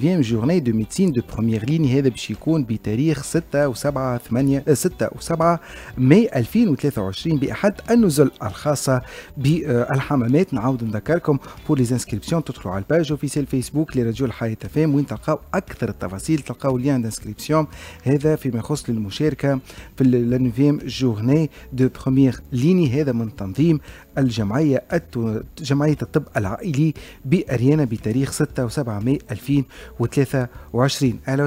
9 جورني دو ميديسين دو بروميير لين هذا باش يكون بتاريخ 6 و7 8 6 و7 ماي 2023 بأحد النزل الخاصة بالحمامات نعاود نذكركم بور لي انسكريبسيون تدخلوا على الباج اوفيسيال فيسبوك لراديو الحياة تفهم وين تلقاو أكثر التفاصيل تلقاو ليان دانسكريبسيون هذا فيما يخص للمشاركة في لا 9 جورني دو بروميير ليني هذا من تنظيم الجمعية التو... جمعية الطب العائلي بأريانا بتاريخ 6 و7 ماي 2023 وثلاثة وعشرين أهلا